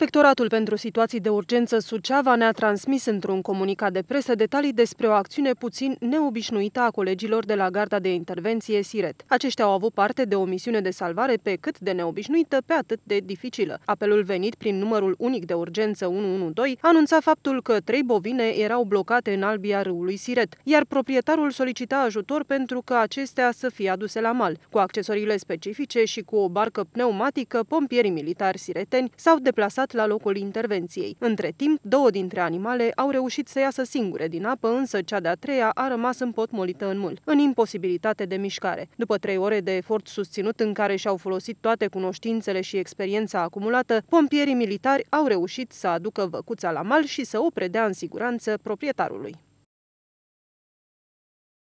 Inspectoratul pentru situații de urgență Suceava ne-a transmis într-un comunicat de presă detalii despre o acțiune puțin neobișnuită a colegilor de la Garda de Intervenție Siret. Aceștia au avut parte de o misiune de salvare pe cât de neobișnuită, pe atât de dificilă. Apelul venit prin numărul unic de urgență 112 anunța faptul că trei bovine erau blocate în albia râului Siret, iar proprietarul solicita ajutor pentru că acestea să fie aduse la mal. Cu accesoriile specifice și cu o barcă pneumatică, pompierii militari sireteni s-au deplasat evacuat la locul intervenției. Între timp, două dintre animale au reușit să iasă singure din apă, însă cea de-a treia a rămas împotmolită în mâl, în imposibilitate de mișcare. După trei ore de efort susținut în care și-au folosit toate cunoștințele și experiența acumulată, pompierii militari au reușit să aducă văcuța la mal și să o predea în siguranță proprietarului.